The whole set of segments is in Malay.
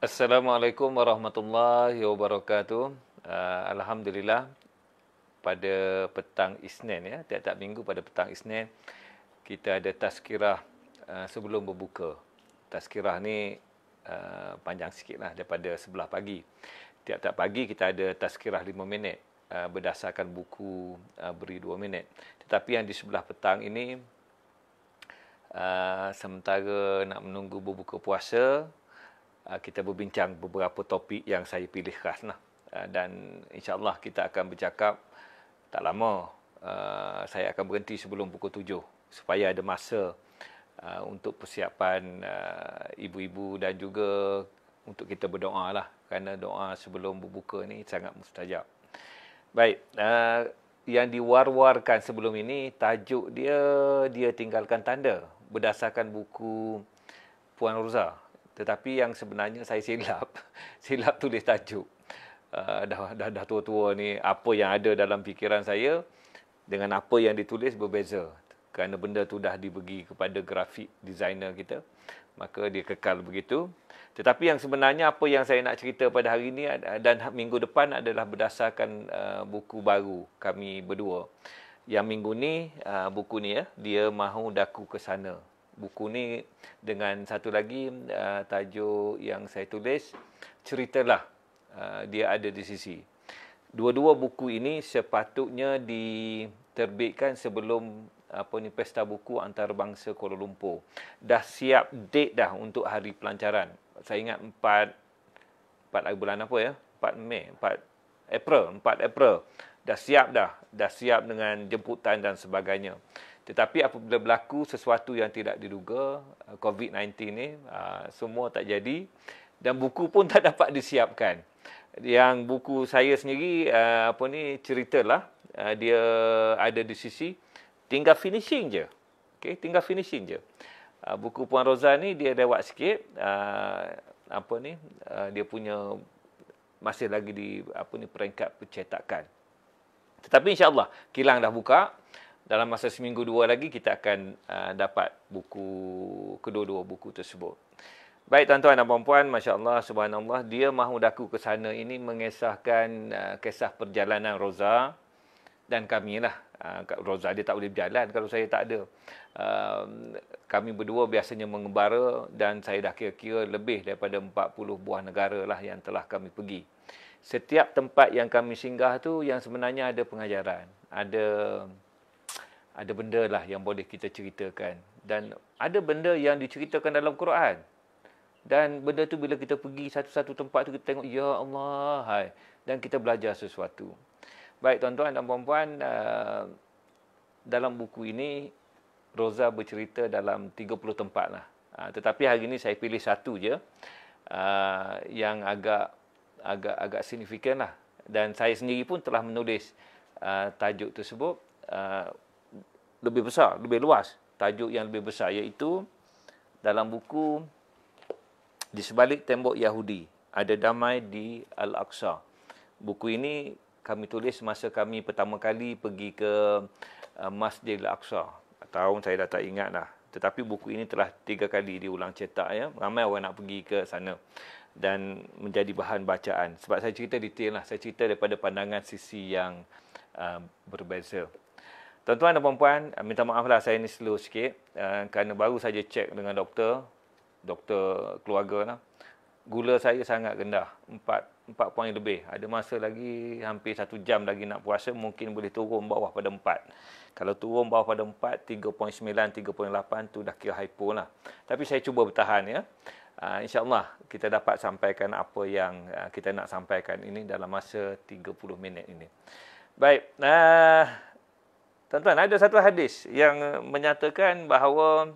Assalamualaikum warahmatullahi wabarakatuh. Uh, Alhamdulillah pada petang Isnin ya, tiap-tiap minggu pada petang Isnin kita ada tazkirah uh, sebelum berbuka. Tazkirah ni uh, panjang sikitlah daripada sebelah pagi. Tiap-tiap pagi kita ada tazkirah 5 minit uh, berdasarkan buku uh, beri 2 minit. Tetapi yang di sebelah petang ini uh, sementara nak menunggu berbuka puasa Ah, kita berbincang beberapa topik yang saya pilih khas lah. Ah, dan insyaAllah kita akan bercakap tak lama. Ah, saya akan berhenti sebelum pukul 7 supaya ada masa untuk persiapan ibu-ibu dan juga untuk kita berdoa lah. Kerana doa sebelum berbuka ni sangat mustajab. Baik, yang diwar-warkan sebelum ini, tajuk dia, dia tinggalkan tanda berdasarkan buku Puan Ruzah tetapi yang sebenarnya saya silap silap tulis tajuk uh, dah dah dah tua-tua ni apa yang ada dalam fikiran saya dengan apa yang ditulis berbeza kerana benda tu dah dibagi kepada grafik designer kita maka dia kekal begitu tetapi yang sebenarnya apa yang saya nak cerita pada hari ini dan ha, minggu depan adalah berdasarkan uh, buku baru kami berdua yang minggu ni uh, buku ni ya dia mahu daku ke sana buku ni dengan satu lagi uh, tajuk yang saya tulis ceritalah uh, dia ada di sisi dua-dua buku ini sepatutnya diterbitkan sebelum apa ni pesta buku antarabangsa Kuala Lumpur dah siap date dah untuk hari pelancaran saya ingat 4 4 hari bulan apa ya 4 Mei 4 April 4 April dah siap dah dah siap dengan jemputan dan sebagainya tetapi apabila berlaku sesuatu yang tidak diduga, eh, COVID-19 ni ah, semua tak jadi dan buku pun tak dapat disiapkan. Yang buku saya sendiri eh, apa ni ceritalah eh, dia ada di sisi tinggal finishing je. Okey, tinggal finishing je. Ah, buku Puan Rozan ni dia lewat sikit ah, apa ni dia punya masih lagi di apa ni peringkat pencetakan. Tetapi insya-Allah kilang dah buka dalam masa seminggu dua lagi kita akan uh, dapat buku kedua-dua buku tersebut. Baik tuan-tuan dan puan-puan, masya-Allah subhanallah dia mahu daku ke sana ini mengesahkan uh, kisah perjalanan Roza dan kamilah. Uh, Roza dia tak boleh berjalan kalau saya tak ada. Uh, kami berdua biasanya mengembara dan saya dah kira-kira lebih daripada 40 buah negara lah yang telah kami pergi. Setiap tempat yang kami singgah tu yang sebenarnya ada pengajaran, ada ada benda lah yang boleh kita ceritakan dan ada benda yang diceritakan dalam Quran dan benda tu bila kita pergi satu-satu tempat tu kita tengok ya Allah hai dan kita belajar sesuatu baik tuan-tuan dan puan-puan eh, dalam buku ini Rosa bercerita dalam 30 tempat lah ah, tetapi hari ini saya pilih satu je ah, yang agak agak agak signifikan lah dan saya sendiri pun telah menulis ah, tajuk tersebut lebih besar, lebih luas. Tajuk yang lebih besar iaitu dalam buku Di Sebalik Tembok Yahudi, Ada Damai di Al-Aqsa. Buku ini kami tulis masa kami pertama kali pergi ke eh, Masjid Al-Aqsa. Tahun saya dah tak ingat lah. Tetapi buku ini telah tiga kali diulang cetak. Ya. Ramai orang nak pergi ke sana dan menjadi bahan bacaan. Sebab saya cerita detail lah. Saya cerita daripada pandangan sisi yang uh, berbeza. Tuan-tuan dan puan-puan, eh, minta maaflah saya ni slow sikit uh, kerana baru saja cek dengan doktor, doktor keluarga lah. Gula saya sangat rendah, 4, 4 poin lebih. Ada masa lagi hampir 1 jam lagi nak puasa, mungkin boleh turun bawah pada 4. Kalau turun bawah pada 4, 3.9, 3.8 tu dah kira hypo lah. Tapi saya cuba bertahan ya. Uh, InsyaAllah kita dapat sampaikan apa yang uh, kita nak sampaikan ini dalam masa 30 minit ini. Baik, uh, Tuan-tuan, ada satu hadis yang menyatakan bahawa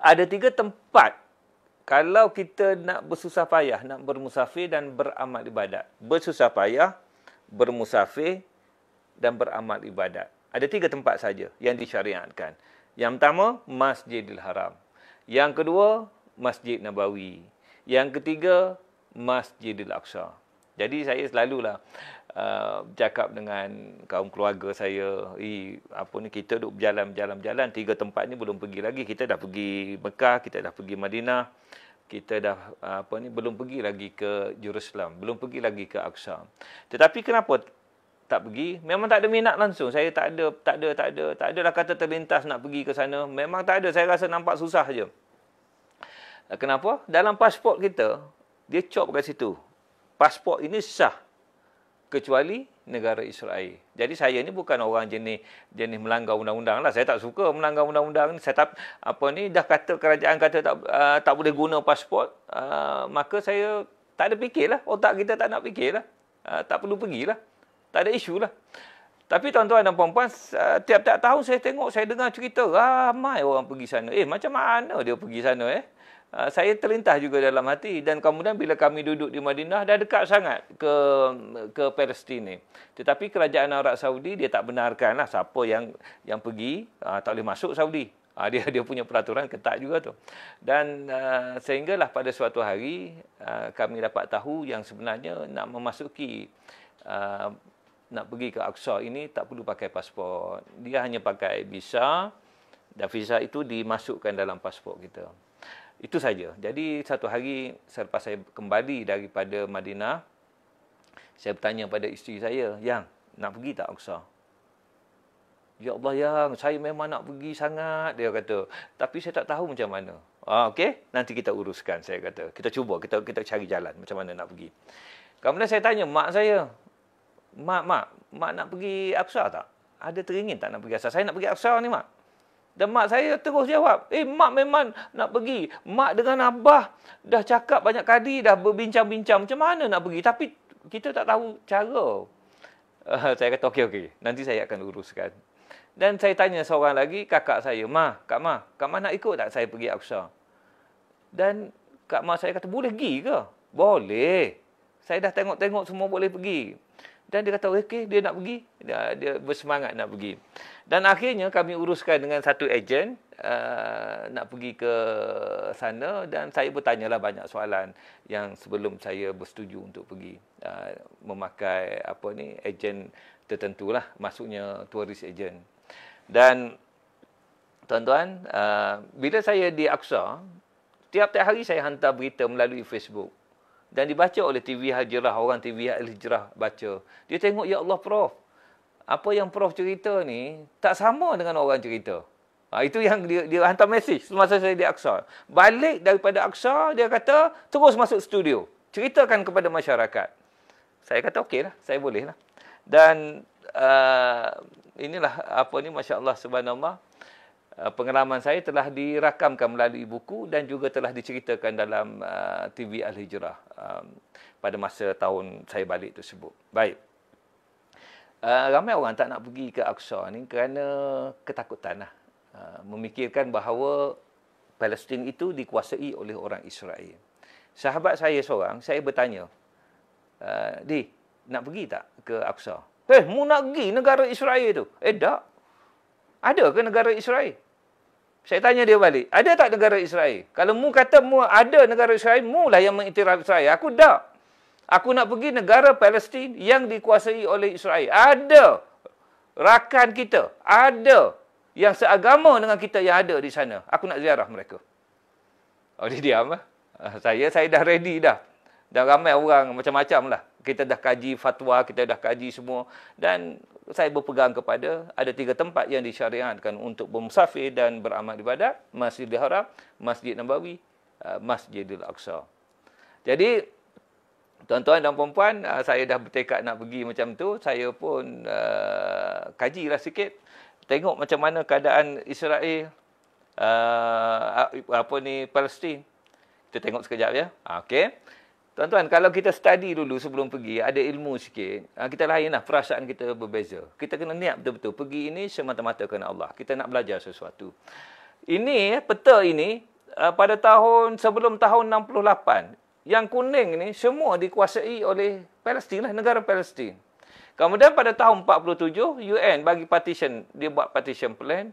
ada tiga tempat kalau kita nak bersusah payah, nak bermusafir dan beramal ibadat. Bersusah payah, bermusafir dan beramal ibadat. Ada tiga tempat saja yang disyariatkan. Yang pertama, Masjidil Haram. Yang kedua, Masjid Nabawi. Yang ketiga, Masjidil Aqsa. Jadi saya selalulah Uh, bercakap dengan kaum keluarga saya, eh apa ni kita duk berjalan-jalan jalan tiga tempat ni belum pergi lagi. Kita dah pergi Mekah, kita dah pergi Madinah, kita dah uh, apa ni belum pergi lagi ke Jerusalem, belum pergi lagi ke Aqsa. Tetapi kenapa tak pergi? Memang tak ada minat langsung. Saya tak ada tak ada tak ada tak ada lah kata terlintas nak pergi ke sana. Memang tak ada. Saya rasa nampak susah je. Kenapa? Dalam pasport kita dia cop kat situ. Pasport ini sah kecuali negara Israel. Jadi saya ni bukan orang jenis jenis melanggar undang-undang lah. Saya tak suka melanggar undang-undang ni. Saya tak, apa ni dah kata kerajaan kata tak uh, tak boleh guna pasport, uh, maka saya tak ada lah. Otak kita tak nak fikirlah. Uh, ah, tak perlu pergi lah. Tak ada isu lah. Tapi tuan-tuan dan puan-puan, tiap-tiap tahun saya tengok, saya dengar cerita, ramai orang pergi sana. Eh, macam mana dia pergi sana eh? Ah, saya terlintas juga dalam hati dan kemudian bila kami duduk di Madinah dah dekat sangat ke ke Palestin ni. Tetapi kerajaan Arab Saudi dia tak benarkanlah siapa yang yang pergi uh, tak boleh masuk Saudi. Uh, dia dia punya peraturan ketat juga tu. Dan uh, sehinggalah pada suatu hari uh, kami dapat tahu yang sebenarnya nak memasuki uh, nak pergi ke Aqsa ini tak perlu pakai pasport. Dia hanya pakai visa dan visa itu dimasukkan dalam pasport kita. Itu saja. Jadi satu hari selepas saya kembali daripada Madinah, saya bertanya pada isteri saya, "Yang, nak pergi tak Aqsa?" "Ya Allah, yang, saya memang nak pergi sangat," dia kata. "Tapi saya tak tahu macam mana." Ah, okey, nanti kita uruskan," saya kata. "Kita cuba, kita kita cari jalan macam mana nak pergi." Kemudian saya tanya mak saya, "Mak, mak, mak nak pergi Aqsa tak? Ada teringin tak nak pergi Aqsa? Saya nak pergi Aqsa ni, mak." Dan mak saya terus jawab, eh mak memang nak pergi. Mak dengan abah dah cakap banyak kali, dah berbincang-bincang macam mana nak pergi. Tapi kita tak tahu cara. Uh, saya kata, okey, okey. Nanti saya akan uruskan. Dan saya tanya seorang lagi, kakak saya, Ma, Kak Ma, Kak Ma nak ikut tak saya pergi Aksa? Dan Kak Ma saya kata, boleh pergi ke? Boleh. Saya dah tengok-tengok semua boleh pergi dan dia kata okey dia nak pergi dia, dia bersemangat nak pergi dan akhirnya kami uruskan dengan satu ejen uh, nak pergi ke sana dan saya bertanyalah banyak soalan yang sebelum saya bersetuju untuk pergi uh, memakai apa ni ejen tertentulah maksudnya tourist agent dan tuan-tuan uh, bila saya di Aksa tiap-tiap hari saya hantar berita melalui Facebook dan dibaca oleh TV Hijrah, orang TV Hijrah baca. Dia tengok, Ya Allah Prof, apa yang Prof cerita ni, tak sama dengan orang cerita. Ha, itu yang dia, dia hantar mesej semasa saya di Aksa. Balik daripada Aksa, dia kata, terus masuk studio. Ceritakan kepada masyarakat. Saya kata, okey lah, saya boleh lah. Dan uh, inilah apa ni, Masya Allah, Subhanallah. Eh, pengalaman saya telah dirakamkan melalui buku dan juga telah diceritakan dalam eh, TV Al-Hijrah eh, pada masa tahun saya balik tersebut. Baik. Ramai orang tak nak pergi ke Aqsa ni kerana ketakutan. Lah. Memikirkan bahawa Palestin itu dikuasai oleh orang Israel. Sahabat saya seorang, saya bertanya, Di, nak pergi tak ke Aqsa? Eh, mu nak pergi negara Israel itu? Eh, tak. Ada ke negara Israel? Saya tanya dia balik, ada tak negara Israel? Kalau mu kata mu ada negara Israel, mu lah yang mengiktiraf Israel. Aku tak. Aku nak pergi negara Palestin yang dikuasai oleh Israel. Ada rakan kita, ada yang seagama dengan kita yang ada di sana. Aku nak ziarah mereka. Oh, dia diam lah. Ah, saya, saya dah ready dah. dah ramai orang macam-macam lah kita dah kaji fatwa, kita dah kaji semua dan saya berpegang kepada ada tiga tempat yang disyariatkan untuk bermusafir dan beramal ibadat, Masjidil Haram, Masjid Nabawi, uh, Masjidil Aqsa. Jadi tuan-tuan dan puan-puan, uh, saya dah bertekad nak pergi macam tu, saya pun uh, lah sikit tengok macam mana keadaan Israel uh, apa ni Palestin. Kita tengok sekejap ya. Okey. Tuan-tuan, kalau kita study dulu sebelum pergi, ada ilmu sikit, ah, kita lainlah perasaan kita berbeza. Kita kena niat betul-betul. Pergi ini semata-mata kena Allah. Kita nak belajar sesuatu. Ini, eh, peta ini, ah, pada tahun sebelum tahun 68, yang kuning ini semua dikuasai oleh Palestin lah, negara Palestin. Kemudian pada tahun 47, UN bagi partition, dia buat partition plan.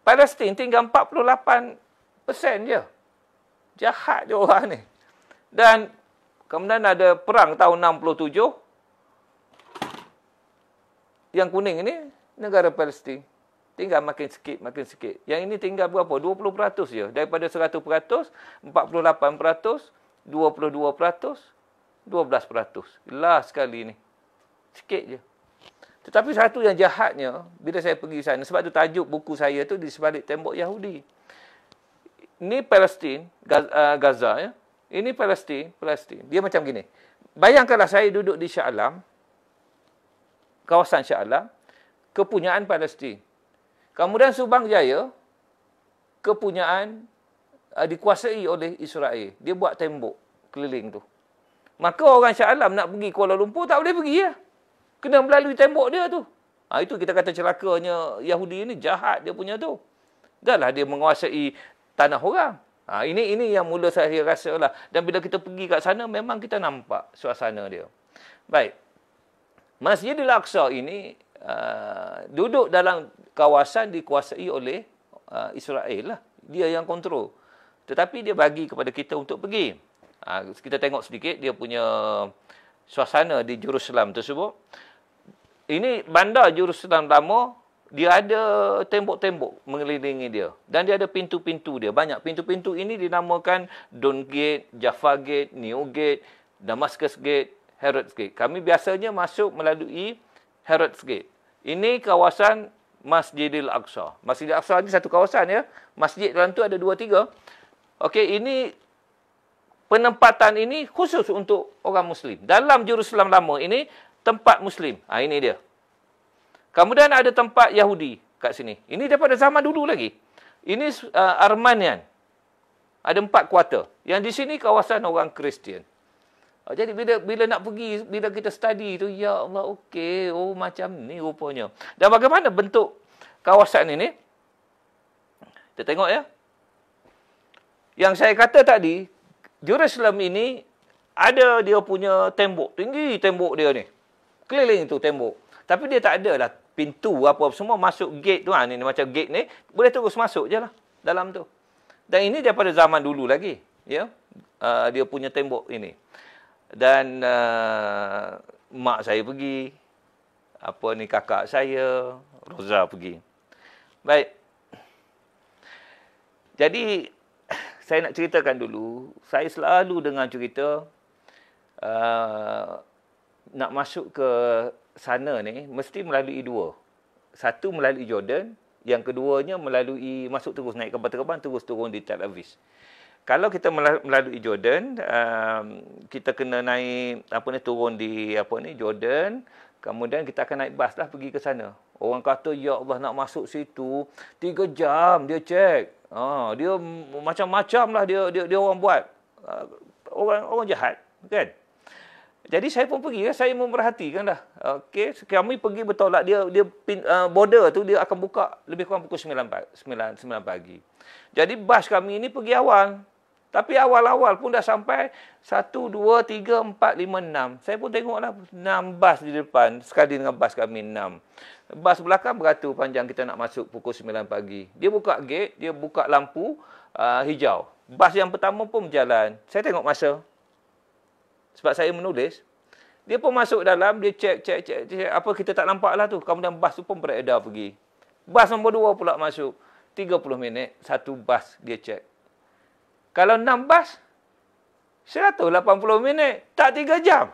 Palestin tinggal 48% je. Jahat dia orang ni. Dan kemudian ada perang tahun 67. Yang kuning ini negara Palestin. Tinggal makin sikit, makin sikit. Yang ini tinggal berapa? 20% je. Daripada 100%, 48%, 22%, 12%. Last sekali ni. Sikit je. Tetapi satu yang jahatnya, bila saya pergi sana, sebab tu tajuk buku saya tu di sebalik tembok Yahudi. Ni Palestin, Gaza, uh, Gaza ya. Ini Palestin, Palestin. Dia macam gini. Bayangkanlah saya duduk di Shah Alam, kawasan Shah Alam, kepunyaan Palestin. Kemudian Subang Jaya, kepunyaan uh, dikuasai oleh Israel. Dia buat tembok keliling tu. Maka orang Shah Alam nak pergi Kuala Lumpur, tak boleh pergi ya. Kena melalui tembok dia tu. Ha, itu kita kata celakanya Yahudi ni jahat dia punya tu. Dahlah dia menguasai tanah orang. Ha, ini ini yang mula saya rasa lah. Dan bila kita pergi kat sana, memang kita nampak suasana dia. Baik. Masjidil Aqsa ini uh, duduk dalam kawasan dikuasai oleh uh, Israel lah. Dia yang kontrol. Tetapi dia bagi kepada kita untuk pergi. Ha, kita tengok sedikit dia punya suasana di Jerusalem tersebut. Ini bandar Jerusalem lama dia ada tembok-tembok mengelilingi dia dan dia ada pintu-pintu dia banyak pintu-pintu ini dinamakan Don Gate, Jaffa Gate, New Gate, Damascus Gate, Herod's Gate. Kami biasanya masuk melalui Herod's Gate. Ini kawasan Masjidil Aqsa. Masjidil Aqsa ini satu kawasan ya. Masjid dalam tu ada dua tiga. Okey, ini penempatan ini khusus untuk orang Muslim. Dalam Jerusalem lama ini tempat Muslim. Ha, ini dia. Kemudian ada tempat Yahudi kat sini. Ini daripada zaman dulu lagi. Ini uh, Armanian. Ada empat kuarter. Yang di sini kawasan orang Kristian. Uh, jadi bila bila nak pergi, bila kita study tu, ya Allah, okey. Oh, macam ni rupanya. Dan bagaimana bentuk kawasan ini? Kita tengok ya. Yang saya kata tadi, Jerusalem ini ada dia punya tembok. Tinggi tembok dia ni. Keliling tu tembok. Tapi dia tak adalah pintu apa semua masuk gate tu ha, ni macam gate ni boleh terus masuk je lah dalam tu dan ini daripada zaman dulu lagi ya uh, dia punya tembok ini dan uh, mak saya pergi apa ni kakak saya Roza pergi baik jadi saya nak ceritakan dulu saya selalu dengan cerita uh, nak masuk ke sana ni mesti melalui dua. Satu melalui Jordan, yang keduanya melalui masuk terus naik kapal terbang terus turun di Tel Aviv. Kalau kita melalui Jordan, um, kita kena naik apa ni turun di apa ni Jordan, kemudian kita akan naik bas lah pergi ke sana. Orang kata ya Allah nak masuk situ tiga jam dia cek. Ha, dia macam-macam lah dia, dia dia orang buat. Uh, orang orang jahat kan? Jadi saya pun pergi, ya, saya memerhatikan dah. Okey, kami pergi bertolak dia dia uh, border tu dia akan buka lebih kurang pukul 9 9 9 pagi. Jadi bas kami ini pergi awal. Tapi awal-awal pun dah sampai 1 2 3 4 5 6. Saya pun tengoklah 6 bas di depan sekali dengan bas kami 6. Bas belakang beratur panjang kita nak masuk pukul 9 pagi. Dia buka gate, dia buka lampu uh, hijau. Bas yang pertama pun berjalan. Saya tengok masa, sebab saya menulis dia pun masuk dalam dia cek cek cek check. apa kita tak nampak lah tu kemudian bas tu pun beredar pergi bas nombor dua pula masuk 30 minit satu bas dia cek. kalau enam bas 180 minit tak tiga jam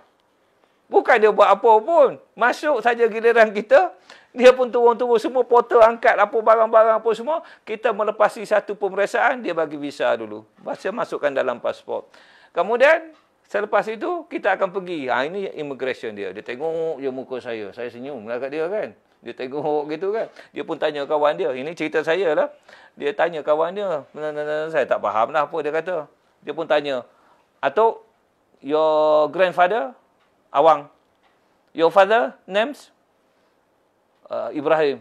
bukan dia buat apa pun masuk saja giliran kita dia pun turun-turun semua portal angkat apa barang-barang apa semua kita melepasi satu pemeriksaan dia bagi visa dulu bas dia masukkan dalam pasport kemudian Selepas itu, kita akan pergi. Ah ini immigration dia. Dia tengok je muka saya. Saya senyum lah dia kan. Dia tengok gitu kan. Dia pun tanya kawan dia. Ini cerita saya lah. Dia tanya kawan dia. Saya tak faham lah apa dia kata. Dia pun tanya. Atuk, your grandfather, Awang. Your father, names? Uh, ah, Ibrahim.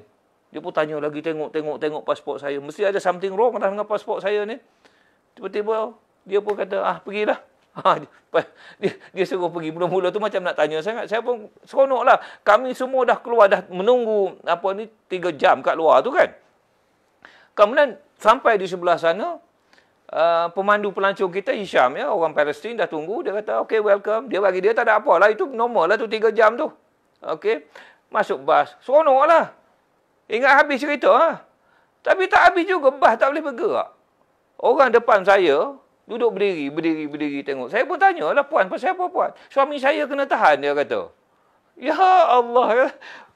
Dia pun tanya lagi, tengok, tengok, tengok pasport saya. Mesti ada something wrong lah dengan pasport saya ni. Tiba-tiba, dia pun kata, ah, pergilah. Ha, dia, dia, dia suruh pergi mula-mula tu macam nak tanya sangat. Saya pun lah. Kami semua dah keluar dah menunggu apa ni tiga jam kat luar tu kan. Kemudian sampai di sebelah sana uh, pemandu pelancong kita Hisham ya orang Palestin dah tunggu dia kata okay welcome dia bagi dia tak ada apa lah itu normal lah tu tiga jam tu Okay, masuk bas lah. ingat habis cerita ha? tapi tak habis juga bas tak boleh bergerak orang depan saya Duduk berdiri, berdiri, berdiri tengok. Saya pun tanya lah puan, pasal apa puan? Suami saya kena tahan, dia kata. Ya Allah. Ya.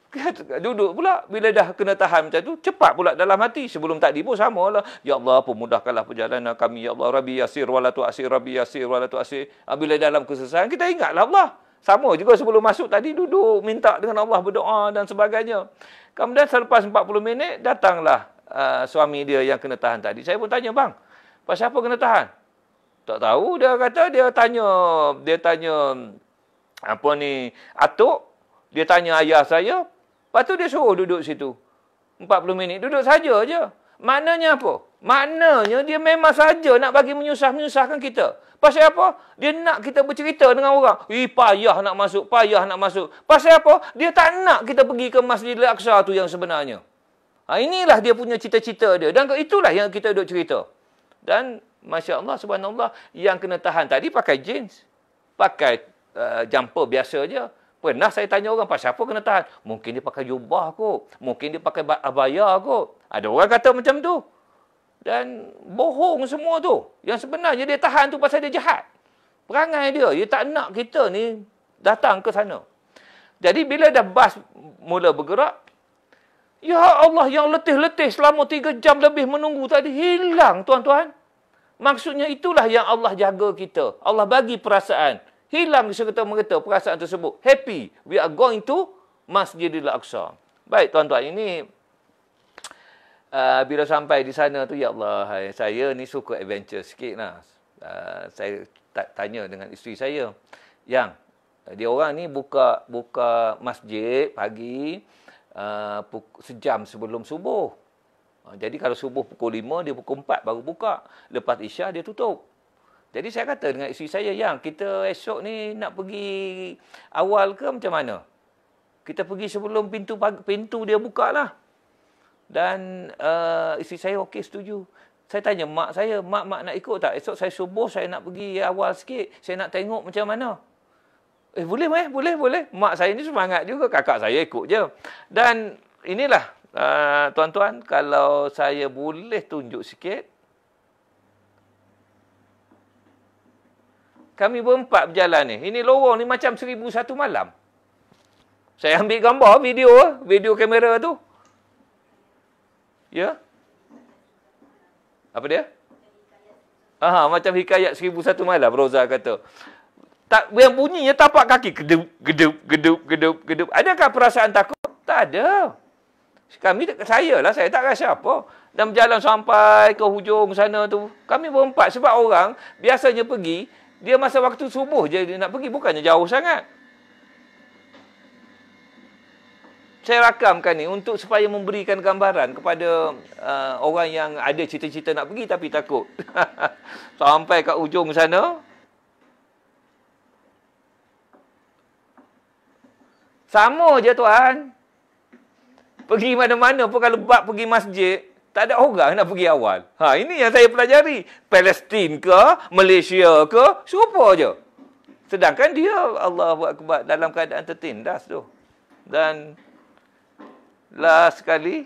Duduk pula, bila dah kena tahan macam tu, cepat pula dalam hati. Sebelum tak pun sama lah. Ya Allah, pemudahkanlah perjalanan kami. Ya Allah, Rabi Yasir, walatu asir, Rabi Yasir, walatu asir. Ah, bila dalam kesesahan, kita ingatlah Allah. Sama juga sebelum masuk tadi, duduk, minta dengan Allah berdoa dan sebagainya. Kemudian selepas 40 minit, datanglah uh, suami dia yang kena tahan tadi. Saya pun tanya, bang, pasal apa kena tahan? Tak tahu dia kata dia tanya dia tanya apa ni atuk dia tanya ayah saya lepas tu dia suruh duduk situ 40 minit duduk saja aja maknanya apa maknanya dia memang saja nak bagi menyusah-menyusahkan kita pasal apa dia nak kita bercerita dengan orang ih payah nak masuk payah nak masuk pasal apa dia tak nak kita pergi ke Masjidil Aqsa tu yang sebenarnya ha, inilah dia punya cita-cita dia dan itulah yang kita duduk cerita dan Masya Allah, subhanallah. Yang kena tahan tadi pakai jeans. Pakai uh, jumper biasa je. Pernah saya tanya orang, pasal apa kena tahan? Mungkin dia pakai jubah kot. Mungkin dia pakai abaya kot. Ada orang kata macam tu. Dan bohong semua tu. Yang sebenarnya dia tahan tu pasal dia jahat. Perangai dia. Dia tak nak kita ni datang ke sana. Jadi bila dah bas mula bergerak, Ya Allah yang letih-letih selama 3 jam lebih menunggu tadi hilang tuan-tuan. Maksudnya itulah yang Allah jaga kita. Allah bagi perasaan. Hilang serta merta perasaan tersebut. Happy. We are going to Masjidil Aqsa. Baik tuan-tuan ini uh, bila sampai di sana tu ya Allah saya ni suka adventure sikit lah. Uh, saya tanya dengan isteri saya yang uh, dia orang ni buka buka masjid pagi uh, sejam sebelum subuh. Ah, jadi kalau subuh pukul 5, dia pukul 4 baru buka. Lepas Isya, dia tutup. Jadi saya kata dengan isteri saya, Yang, kita esok ni nak pergi awal ke macam mana? Kita pergi sebelum pintu pintu dia buka lah. Dan uh, isteri saya okey setuju. Saya tanya mak saya, mak-mak nak ikut tak? Esok saya subuh, saya nak pergi awal sikit. Saya nak tengok macam mana. Eh boleh, eh? boleh, boleh. Mak saya ni semangat juga. Kakak saya ikut je. Dan inilah Ah, tuan-tuan, kalau saya boleh tunjuk sikit. Kami berempat berjalan ni. Ini lorong ni macam seribu satu malam. Saya ambil gambar video, video kamera tu. Ya? Apa dia? Aha, macam hikayat seribu satu malam, Rosa kata. Tak, yang bunyinya tapak kaki. Gedup, gedup, gedup, gedup, gedup. Adakah perasaan takut? Tak Tak ada kami saya lah saya tak rasa apa dan berjalan sampai ke hujung sana tu kami berempat sebab orang biasanya pergi dia masa waktu subuh je dia nak pergi bukannya jauh sangat saya rakamkan ni untuk supaya memberikan gambaran kepada uh, orang yang ada cita-cita nak pergi tapi takut sampai ke hujung sana sama je tuan pergi mana-mana pun kalau bab pergi masjid, tak ada orang nak pergi awal. Ha, ini yang saya pelajari. Palestin ke, Malaysia ke, serupa je. Sedangkan dia Allah buat kebat dalam keadaan tertindas tu. Dan last sekali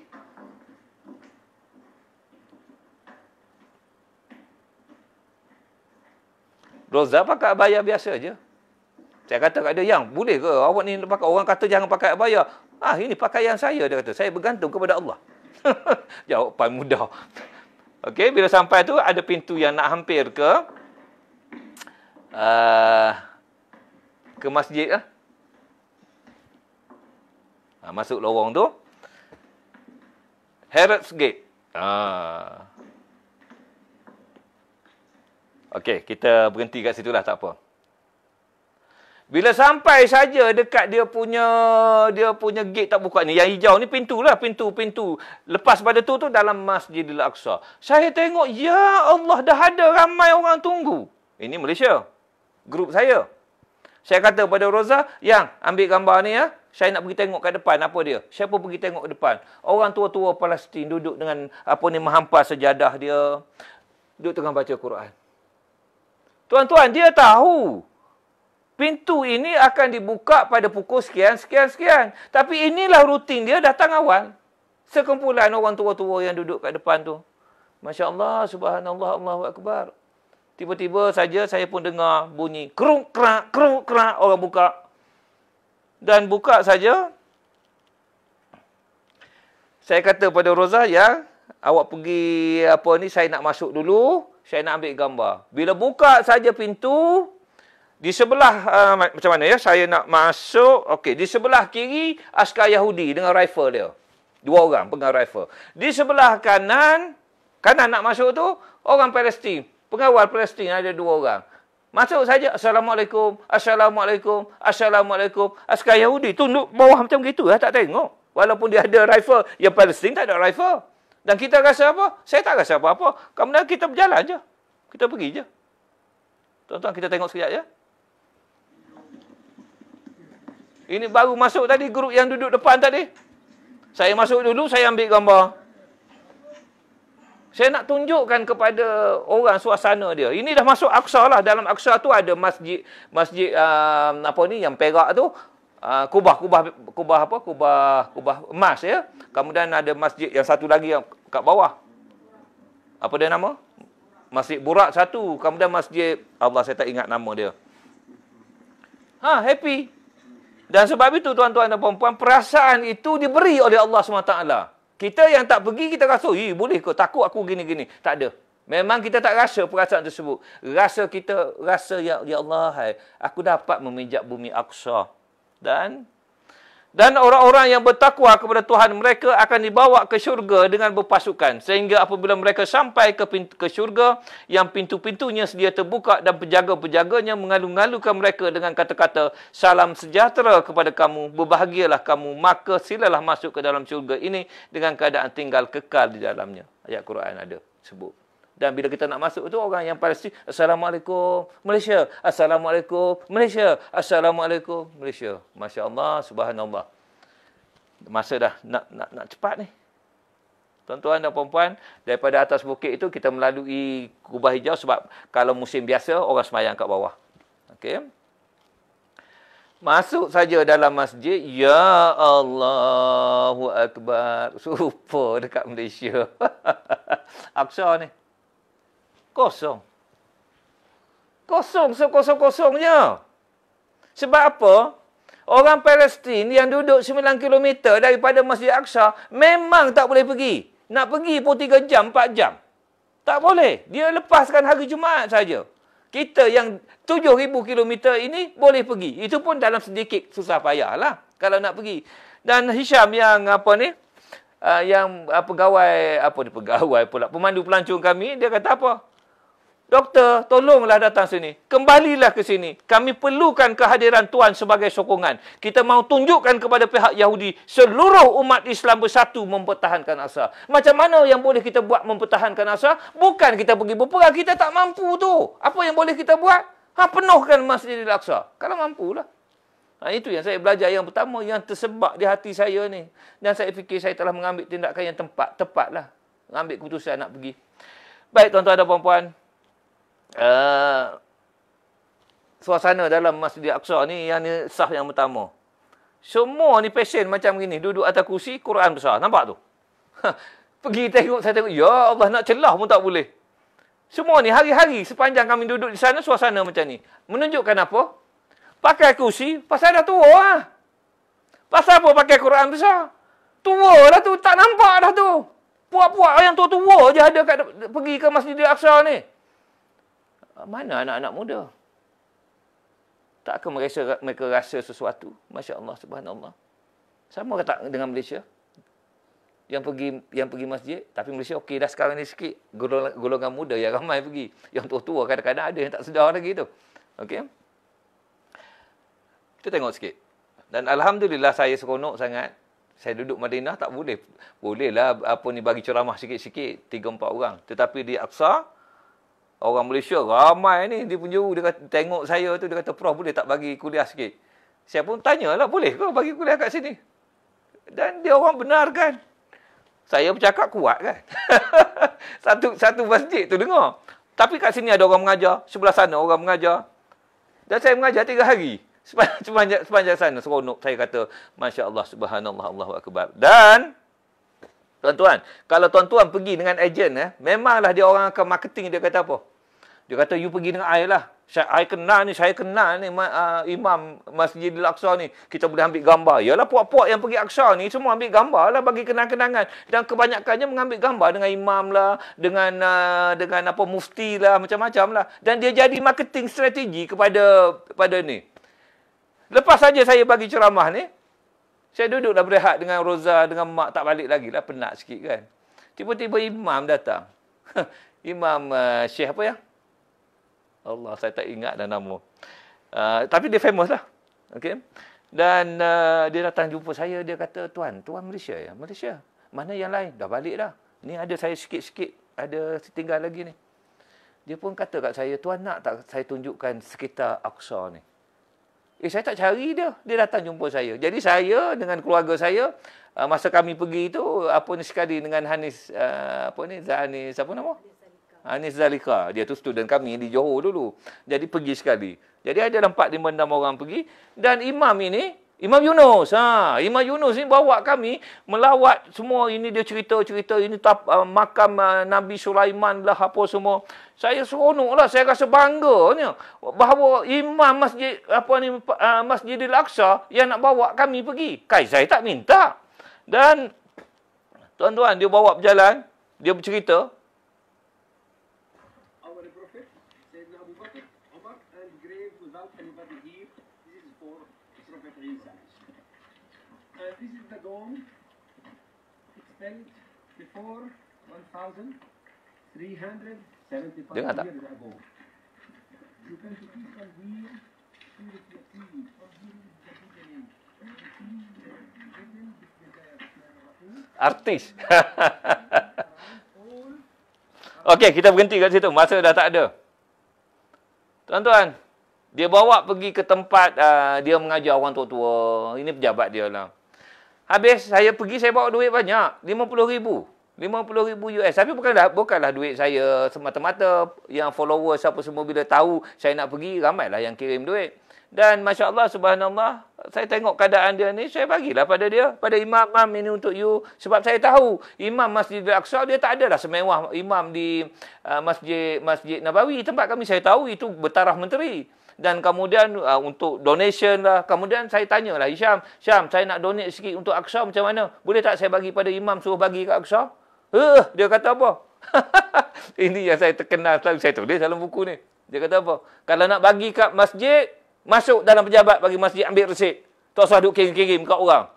Roza pakai abaya biasa je. Saya kata kat dia, yang boleh ke? Awak ni pakai orang kata jangan pakai abaya. Ah ini pakaian saya dia kata. Saya bergantung kepada Allah. Jawapan mudah. Okey, bila sampai tu ada pintu yang nak hampir ke uh, ke masjid lah. Ha, masuk lorong tu. Herod's Gate. Ah. Okey, kita berhenti kat situ lah. Tak apa. Bila sampai saja dekat dia punya dia punya gate tak buka ni. Yang hijau ni pintu lah pintu-pintu. Lepas pada tu tu dalam Masjidil Aqsa. Saya tengok, ya Allah dah ada ramai orang tunggu. Ini Malaysia. Grup saya. Saya kata pada Roza, yang ambil gambar ni ya. Saya nak pergi tengok kat depan apa dia. Siapa pergi tengok ke depan? Orang tua-tua Palestin duduk dengan apa ni menghampas sejadah dia. Duduk tengah baca Quran. Tuan-tuan, dia tahu Pintu ini akan dibuka pada pukul sekian, sekian, sekian. Tapi inilah rutin dia datang awal. Sekumpulan orang tua-tua yang duduk kat depan tu. Masya Allah, subhanallah, Allahu Akbar. Tiba-tiba saja saya pun dengar bunyi kerung kerak, kerung kerak orang buka. Dan buka saja. Saya kata pada Roza, ya, awak pergi apa ni, saya nak masuk dulu. Saya nak ambil gambar. Bila buka saja pintu, di sebelah uh, macam mana ya saya nak masuk okey di sebelah kiri askar Yahudi dengan rifle dia dua orang pegang rifle di sebelah kanan kanan nak masuk tu orang Palestin pengawal Palestin ada dua orang masuk saja assalamualaikum assalamualaikum assalamualaikum askar Yahudi tunduk bawah macam gitu lah, tak tengok walaupun dia ada rifle ya Palestin tak ada rifle dan kita rasa apa saya tak rasa apa-apa kemudian kita berjalan je kita pergi je Tuan-tuan, kita tengok sekejap ya. Ini baru masuk tadi grup yang duduk depan tadi. Saya masuk dulu, saya ambil gambar. Saya nak tunjukkan kepada orang suasana dia. Ini dah masuk Aqsa lah. Dalam Aqsa tu ada masjid masjid uh, apa ni yang perak tu. Uh, kubah kubah kubah apa? Kubah kubah emas ya. Kemudian ada masjid yang satu lagi yang kat bawah. Apa dia nama? Masjid Burak satu, kemudian masjid Allah saya tak ingat nama dia. Ha, happy. Dan sebab itu tuan-tuan dan puan-puan, perasaan itu diberi oleh Allah SWT. Kita yang tak pergi, kita rasa, eh boleh ke, takut aku gini-gini. Tak ada. Memang kita tak rasa perasaan tersebut. Rasa kita, rasa ya, ya Allah, hai, aku dapat meminjak bumi Aqsa. Dan dan orang-orang yang bertakwa kepada Tuhan mereka akan dibawa ke syurga dengan berpasukan. Sehingga apabila mereka sampai ke, pintu, ke syurga yang pintu-pintunya sedia terbuka dan penjaga-penjaganya mengalung-alungkan mereka dengan kata-kata salam sejahtera kepada kamu, berbahagialah kamu, maka silalah masuk ke dalam syurga ini dengan keadaan tinggal kekal di dalamnya. Ayat Quran ada sebut. Dan bila kita nak masuk tu orang yang Palestin, Assalamualaikum Malaysia, Assalamualaikum Malaysia, Assalamualaikum Malaysia. Masya Allah, Subhanallah. Masa dah nak, nak, nak cepat ni. Tuan-tuan dan perempuan, daripada atas bukit itu kita melalui kubah hijau sebab kalau musim biasa orang semayang kat bawah. Okey. Masuk saja dalam masjid, ya Allahu akbar. Super dekat Malaysia. Aksa ni kosong. Kosong so kosong kosongnya Sebab apa? Orang Palestin yang duduk 9 km daripada Masjid Aqsa memang tak boleh pergi. Nak pergi pun 3 jam, 4 jam. Tak boleh. Dia lepaskan hari Jumaat saja. Kita yang 7,000 km ini boleh pergi. Itu pun dalam sedikit susah payah lah kalau nak pergi. Dan Hisham yang apa ni, ah, yang ah, pegawai, apa ni, pegawai pula, pemandu pelancong kami, dia kata apa? Doktor, tolonglah datang sini. Kembalilah ke sini. Kami perlukan kehadiran Tuhan sebagai sokongan. Kita mahu tunjukkan kepada pihak Yahudi, seluruh umat Islam bersatu mempertahankan asa. Macam mana yang boleh kita buat mempertahankan asa? Bukan kita pergi berperang, kita tak mampu tu. Apa yang boleh kita buat? Ha, penuhkan masjid Al-Aqsa. Kalau mampulah. Ha, itu yang saya belajar yang pertama, yang tersebak di hati saya ni. Dan saya fikir saya telah mengambil tindakan yang tempat, tepatlah. Ambil keputusan nak pergi. Baik tuan-tuan dan puan-puan, Eh, suasana dalam Masjid Al-Aqsa ni yang ni sah yang pertama. Semua ni pasien macam gini duduk atas kursi Quran besar. Nampak tu? Ha, pergi tengok saya tengok ya Allah nak celah pun tak boleh. Semua ni hari-hari sepanjang kami duduk di sana suasana macam ni. Menunjukkan apa? Pakai kursi pasal dah tua lah. Pasal apa pakai Quran besar? Tua lah tu. Tak nampak dah tu. Puak-puak yang tua-tua je ada kat, pergi ke Masjid Al-Aqsa ni mana anak-anak muda? Tak akan merasa, mereka rasa sesuatu. Masya Allah, subhanallah. Sama kata dengan Malaysia. Yang pergi yang pergi masjid, tapi Malaysia okey dah sekarang ni sikit. Golongan, golongan muda yang ramai pergi. Yang tua-tua kadang-kadang ada yang tak sedar lagi tu. Okey? Kita tengok sikit. Dan Alhamdulillah saya seronok sangat. Saya duduk Madinah tak boleh. Bolehlah apa ni bagi ceramah sikit-sikit. Tiga, empat orang. Tetapi di Aqsa, orang Malaysia ramai ni di penjuru dia kata, tengok saya tu dia kata prof boleh tak bagi kuliah sikit. Saya pun tanyalah boleh ke bagi kuliah kat sini. Dan dia orang benarkan. Saya bercakap kuat kan. satu satu masjid tu dengar. Tapi kat sini ada orang mengajar, sebelah sana orang mengajar. Dan saya mengajar tiga hari. Sepanjang, sepanjang sana seronok saya kata Masya Allah subhanallah Allahu Akbar Dan Tuan-tuan, kalau tuan-tuan pergi dengan ejen eh, Memanglah dia orang akan marketing Dia kata apa? Dia kata, you pergi dengan I lah. Saya, I kenal ni, saya kenal ni ma, uh, imam Masjid Al-Aqsa ni. Kita boleh ambil gambar. Yalah puak-puak yang pergi Aqsa ni semua ambil gambar lah bagi kenang-kenangan. Dan kebanyakannya mengambil gambar dengan imam lah, dengan uh, dengan apa mufti lah, macam-macam lah. Dan dia jadi marketing strategi kepada pada ni. Lepas saja saya bagi ceramah ni, saya duduk dah berehat dengan Roza, dengan mak tak balik lagi lah. Penat sikit kan. Tiba-tiba imam datang. imam uh, Syekh apa ya? Allah saya tak ingat dah nama. Uh, tapi dia famous lah. okay? Dan uh, dia datang jumpa saya dia kata tuan, tuan Malaysia ya, Malaysia. Mana yang lain? Dah balik dah. Ni ada saya sikit-sikit ada tinggal lagi ni. Dia pun kata kat saya, tuan nak tak saya tunjukkan sekitar Aqsa ni? Eh, saya tak cari dia. Dia datang jumpa saya. Jadi saya dengan keluarga saya, ah, masa kami pergi tu, apa ni sekali dengan Hanis, apa ni, Zahanis, siapa nama? Anis ah, Zalika. Dia tu student kami di Johor dulu. Jadi pergi sekali. Jadi ada empat, lima, enam orang pergi. Dan imam ini, Imam Yunus. Ha, imam Yunus ni bawa kami melawat semua ini dia cerita-cerita ini tap, uh, makam uh, Nabi Sulaiman lah apa semua. Saya seronoklah, saya rasa bangganya bahawa imam masjid apa ni uh, Masjidil Aqsa yang nak bawa kami pergi. Kai saya tak minta. Dan tuan-tuan dia bawa berjalan, dia bercerita, insights. Uh, this is the dome. It's before 1375 years ago. You can see from here, from the beginning. Artis. Okay, kita berhenti kat situ. Masa dah tak ada. Tuan-tuan, dia bawa pergi ke tempat uh, dia mengajar orang tua-tua. Ini pejabat dia lah. Habis saya pergi, saya bawa duit banyak. RM50,000. RM50,000 US. Tapi bukanlah, bukanlah duit saya semata-mata. Yang follower siapa semua bila tahu saya nak pergi, ramailah yang kirim duit. Dan Masya Allah, Subhanallah, saya tengok keadaan dia ni, saya bagilah pada dia. Pada imam, imam ini untuk you. Sebab saya tahu, imam Masjid Al-Aqsa, dia tak adalah semewah imam di uh, Masjid Masjid Nabawi. Tempat kami saya tahu, itu bertaraf menteri dan kemudian uh, untuk donation lah. Kemudian saya tanya lah, Hisham, Hisham saya nak donate sikit untuk Aqsa macam mana? Boleh tak saya bagi pada imam suruh bagi ke Aqsa? Eh, dia kata apa? Ini yang saya terkenal selalu saya tulis dalam buku ni. Dia kata apa? Kalau nak bagi kat masjid, masuk dalam pejabat bagi masjid ambil resit. Tak usah duk kirim-kirim kat orang.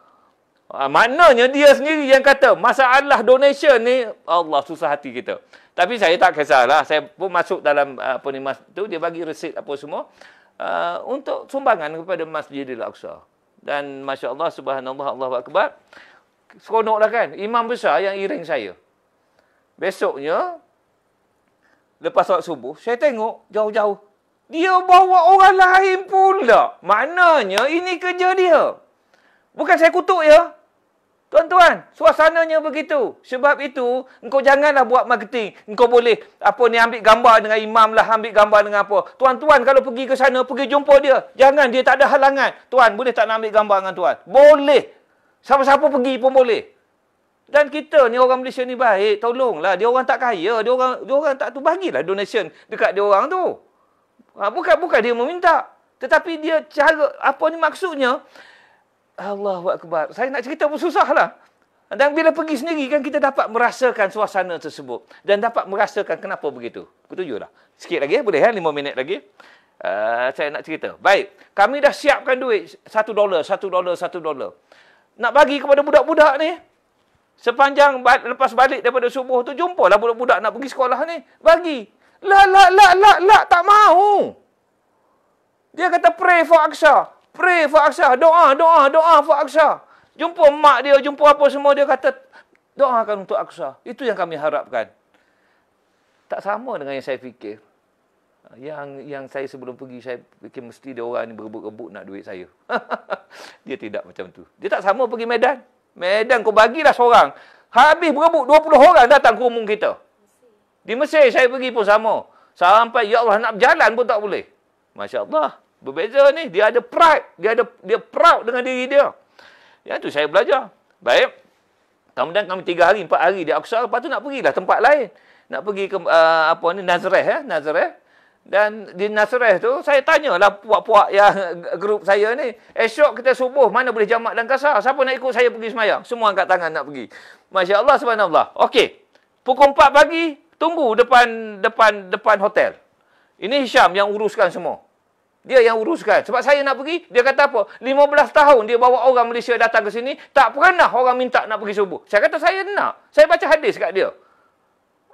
Uh, maknanya dia sendiri yang kata masalah donation ni Allah susah hati kita. Tapi saya tak kisahlah. Saya pun masuk dalam uh, apa ni mas tu dia bagi resit apa semua uh, untuk sumbangan kepada Masjidil Aqsa. Dan Masya Allah, Subhanallah, Allah Akbar. Seronoklah kan. Imam besar yang iring saya. Besoknya, lepas solat subuh, saya tengok jauh-jauh. Dia bawa orang lain pula. Maknanya, ini kerja dia. Bukan saya kutuk ya. Tuan-tuan, suasananya begitu. Sebab itu, engkau janganlah buat marketing. Engkau boleh apa ni ambil gambar dengan imam lah, ambil gambar dengan apa. Tuan-tuan, kalau pergi ke sana, pergi jumpa dia. Jangan, dia tak ada halangan. Tuan, boleh tak nak ambil gambar dengan tuan? Boleh. Siapa-siapa pergi pun boleh. Dan kita ni orang Malaysia ni baik, tolonglah. Dia orang tak kaya, dia orang dia orang tak tu bagilah donation dekat dia orang tu. Ha, bukan bukan dia meminta. Tetapi dia cara apa ni maksudnya, Allahu Akbar. Saya nak cerita pun susah lah. Dan bila pergi sendiri kan kita dapat merasakan suasana tersebut. Dan dapat merasakan kenapa begitu. lah. Sikit lagi ya. Boleh ya. Lima minit lagi. Uh, saya nak cerita. Baik. Kami dah siapkan duit. Satu dolar, satu dolar, satu dolar. Nak bagi kepada budak-budak ni. Sepanjang ba- lepas balik daripada subuh tu, lah budak-budak nak pergi sekolah ni. Bagi. La, la, la, la, la, tak mau. Dia kata pray for Aksa. Pray for Aksa. Doa, doa, doa for Aksa. Jumpa mak dia, jumpa apa semua. Dia kata, doakan untuk Aksa. Itu yang kami harapkan. Tak sama dengan yang saya fikir. Yang yang saya sebelum pergi, saya fikir mesti dia orang ni berebut-rebut nak duit saya. dia tidak macam tu. Dia tak sama pergi Medan. Medan kau bagilah seorang. Habis berebut 20 orang datang ke kita. Di Mesir saya pergi pun sama. Sampai Ya Allah nak berjalan pun tak boleh. Masya Allah. Berbeza ni, dia ada pride, dia ada dia proud dengan diri dia. Ya tu saya belajar. Baik. Kemudian kami tiga hari, empat hari di Aksar. lepas tu nak pergi lah tempat lain. Nak pergi ke uh, apa ni Nazareth ya, eh? Nazareth. Dan di Nazareth tu saya tanya lah puak-puak yang grup saya ni, esok kita subuh mana boleh jamak dan kasar? Siapa nak ikut saya pergi semayang? Semua angkat tangan nak pergi. Masya-Allah subhanallah. Okey. Pukul 4 pagi tunggu depan depan depan hotel. Ini Hisham yang uruskan semua. Dia yang uruskan. Sebab saya nak pergi, dia kata apa? 15 tahun dia bawa orang Malaysia datang ke sini, tak pernah orang minta nak pergi subuh. Saya kata saya nak. Saya baca hadis kat dia.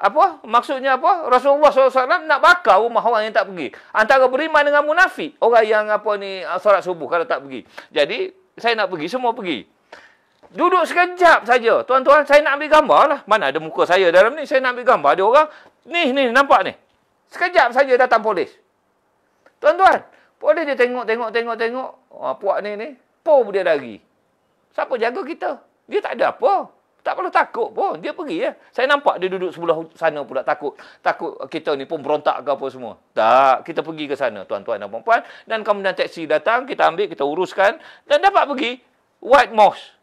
Apa? Maksudnya apa? Rasulullah SAW nak bakar rumah orang yang tak pergi. Antara beriman dengan munafik. Orang yang apa ni, ah, solat subuh kalau tak pergi. Jadi, saya nak pergi, semua pergi. Duduk sekejap saja. Tuan-tuan, saya nak ambil gambar lah. Mana ada muka saya dalam ni. Saya nak ambil gambar. Ada orang. Ni, ni, nampak ni. Sekejap saja datang polis. Tuan-tuan, boleh dia tengok, tengok, tengok, tengok. Oh, puak ni, ni. Po dia lari. Siapa jaga kita? Dia tak ada apa. Tak perlu takut pun. Dia pergi ya. Saya nampak dia duduk sebelah sana pula takut. Takut kita ni pun berontak ke apa semua. Tak. Kita pergi ke sana tuan-tuan dan puan-puan. Dan kemudian teksi datang. Kita ambil. Kita uruskan. Dan dapat pergi. White Mosque.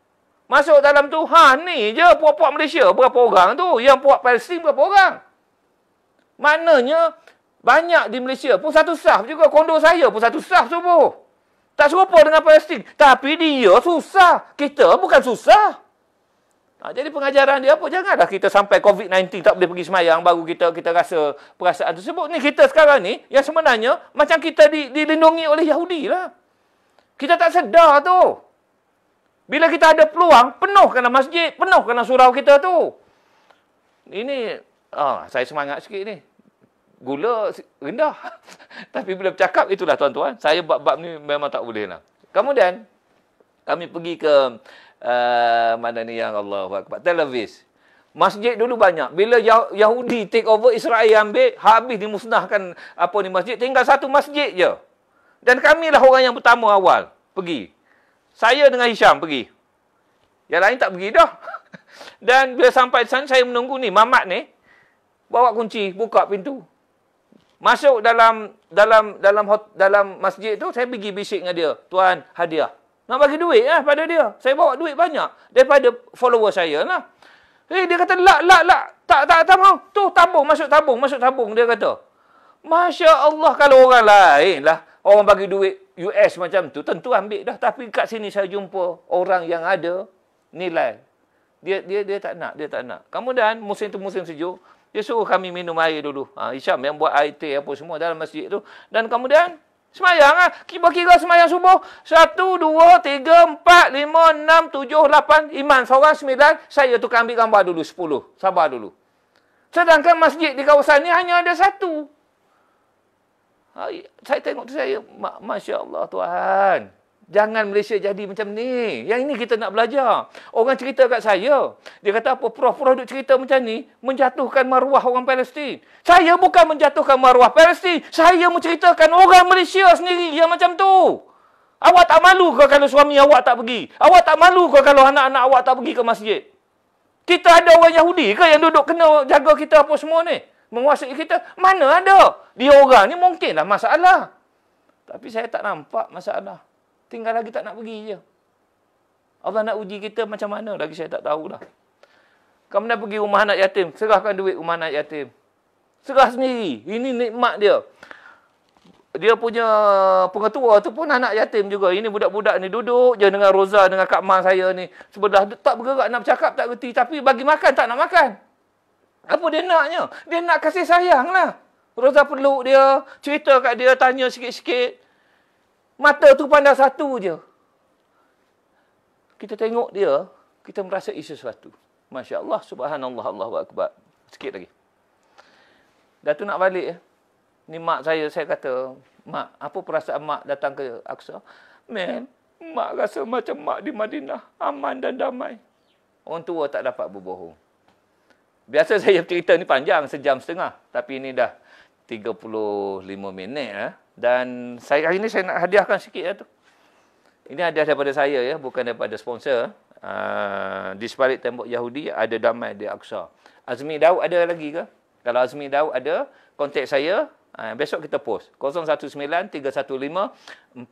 Masuk dalam tu. Ha ni je puak-puak Malaysia. Berapa orang tu. Yang puak Palestin berapa orang. Maknanya banyak di Malaysia pun satu sah juga. Kondo saya pun satu sah subuh. Tak serupa dengan Palestin. Tapi dia susah. Kita bukan susah. Ha, jadi pengajaran dia apa? Janganlah kita sampai COVID-19 tak boleh pergi semayang baru kita kita rasa perasaan tersebut. Ni kita sekarang ni yang sebenarnya macam kita di, dilindungi oleh Yahudi lah. Kita tak sedar tu. Bila kita ada peluang, penuh penuhkan masjid, penuh penuhkan surau kita tu. Ini, oh, saya semangat sikit ni gula rendah. Tapi bila bercakap itulah tuan-tuan, saya bab-bab ni memang tak boleh lah. Kemudian kami pergi ke uh, mana ni yang Allah buat televis. Masjid dulu banyak. Bila ya-, Yahudi take over Israel ambil, habis dimusnahkan apa ni masjid, tinggal satu masjid je. Dan kami lah orang yang pertama awal pergi. Saya dengan Hisham pergi. Yang lain tak pergi dah. Dan bila sampai sana, saya menunggu ni. Mamat ni, bawa kunci, buka pintu. Masuk dalam dalam dalam dalam masjid tu saya pergi bisik dengan dia. Tuan, hadiah. Nak bagi duit lah pada dia. Saya bawa duit banyak daripada follower saya lah. Eh, dia kata, lak, lak, lak. Tak, tak, tak mau. Tu, tabung. Masuk tabung. Masuk tabung, dia kata. Masya Allah, kalau orang lain lah. Orang bagi duit US macam tu. Tentu ambil dah. Tapi kat sini saya jumpa orang yang ada nilai. Dia dia dia tak nak. Dia tak nak. Kemudian, musim tu musim sejuk. Dia suruh kami minum air dulu. Ha, Isyam yang buat air teh apa semua dalam masjid tu. Dan kemudian, semayang lah. Kira-kira semayang subuh. Satu, dua, tiga, empat, lima, enam, tujuh, lapan. Iman seorang sembilan. Saya tu ambil gambar dulu sepuluh. Sabar dulu. Sedangkan masjid di kawasan ni hanya ada satu. Ha, saya tengok tu saya, Masya Allah Tuhan. Jangan Malaysia jadi macam ni. Yang ini kita nak belajar. Orang cerita kat saya. Dia kata apa? Prof, prof duk cerita macam ni. Menjatuhkan maruah orang Palestin. Saya bukan menjatuhkan maruah Palestin. Saya menceritakan orang Malaysia sendiri yang macam tu. Awak tak malu ke kalau suami awak tak pergi? Awak tak malu ke kalau anak-anak awak tak pergi ke masjid? Kita ada orang Yahudi ke yang duduk kena jaga kita apa semua ni? Menguasai kita? Mana ada? Dia orang ni mungkinlah masalah. Tapi saya tak nampak masalah. Tinggal lagi tak nak pergi je. Allah nak uji kita macam mana lagi saya tak tahu dah. Kamu nak pergi rumah anak yatim, serahkan duit rumah anak yatim. Serah sendiri. Ini nikmat dia. Dia punya pengetua tu pun anak yatim juga. Ini budak-budak ni duduk je dengan Roza, dengan Kak Ma saya ni. Sebelah tak bergerak nak bercakap, tak reti. Tapi bagi makan, tak nak makan. Apa dia naknya? Dia nak kasih sayang lah. Roza peluk dia, cerita kat dia, tanya sikit-sikit. Mata tu pandang satu je. Kita tengok dia, kita merasa isu sesuatu. Masya Allah, subhanallah, Allahu Akbar. Sikit lagi. Datuk nak balik. Eh. Ni mak saya, saya kata, Mak, apa perasaan mak datang ke Aksa? Man, mak rasa macam mak di Madinah. Aman dan damai. Orang tua tak dapat berbohong. Biasa saya cerita ni panjang, sejam setengah. Tapi ini dah 35 minit. Eh? Dan saya hari ini saya nak hadiahkan sikit ya, tu. Ini hadiah daripada saya ya, bukan daripada sponsor. Uh, di sebalik tembok Yahudi ada damai di Aqsa. Azmi Daud ada lagi ke? Kalau Azmi Daud ada, kontak saya. Uh, besok kita post. 019-315-4444.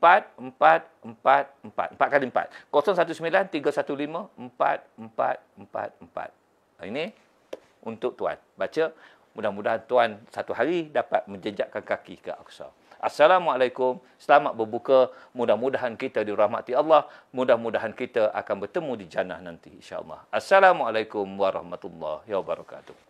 Empat kali empat. 019-315-4444. Uh, ah, ini untuk tuan. Baca. Mudah-mudahan tuan satu hari dapat menjejakkan kaki ke Aqsa. Assalamualaikum. Selamat berbuka. Mudah-mudahan kita dirahmati Allah. Mudah-mudahan kita akan bertemu di jannah nanti insya-Allah. Assalamualaikum warahmatullahi wabarakatuh.